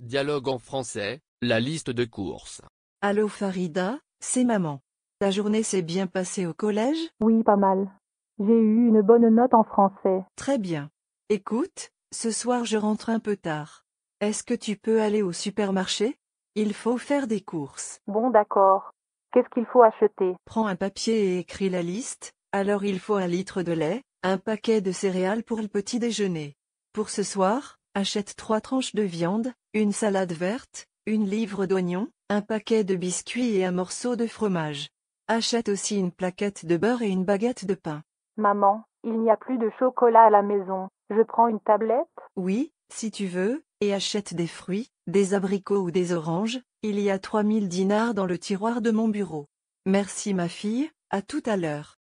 Dialogue en français, la liste de courses. Allô Farida, c'est maman. Ta journée s'est bien passée au collège Oui, pas mal. J'ai eu une bonne note en français. Très bien. Écoute, ce soir je rentre un peu tard. Est-ce que tu peux aller au supermarché Il faut faire des courses. Bon d'accord. Qu'est-ce qu'il faut acheter Prends un papier et écris la liste. Alors il faut un litre de lait, un paquet de céréales pour le petit déjeuner. Pour ce soir, achète trois tranches de viande, une salade verte, une livre d'oignons, un paquet de biscuits et un morceau de fromage. Achète aussi une plaquette de beurre et une baguette de pain. Maman, il n'y a plus de chocolat à la maison. Je prends une tablette Oui, si tu veux, et achète des fruits, des abricots ou des oranges. Il y a 3000 dinars dans le tiroir de mon bureau. Merci ma fille, à tout à l'heure.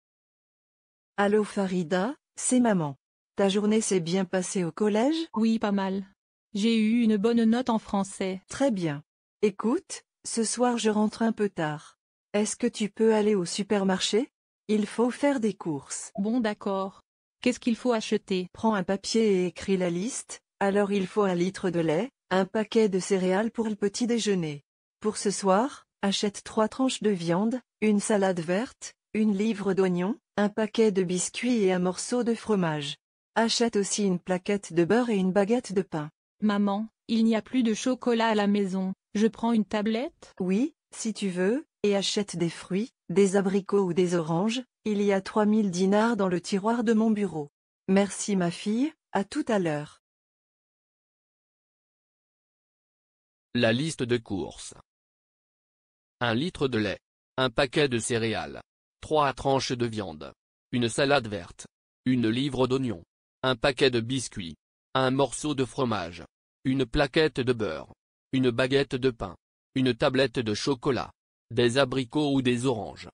Allô Farida, c'est maman. Ta journée s'est bien passée au collège Oui, pas mal. J'ai eu une bonne note en français. Très bien. Écoute, ce soir je rentre un peu tard. Est-ce que tu peux aller au supermarché Il faut faire des courses. Bon d'accord. Qu'est-ce qu'il faut acheter Prends un papier et écris la liste. Alors il faut un litre de lait, un paquet de céréales pour le petit déjeuner. Pour ce soir, achète trois tranches de viande, une salade verte, une livre d'oignons, un paquet de biscuits et un morceau de fromage. Achète aussi une plaquette de beurre et une baguette de pain. Maman, il n'y a plus de chocolat à la maison, je prends une tablette Oui, si tu veux, et achète des fruits, des abricots ou des oranges, il y a 3000 dinars dans le tiroir de mon bureau. Merci ma fille, à tout à l'heure. La liste de courses. Un litre de lait. Un paquet de céréales. Trois tranches de viande. Une salade verte. Une livre d'oignons. Un paquet de biscuits un morceau de fromage, une plaquette de beurre, une baguette de pain, une tablette de chocolat, des abricots ou des oranges,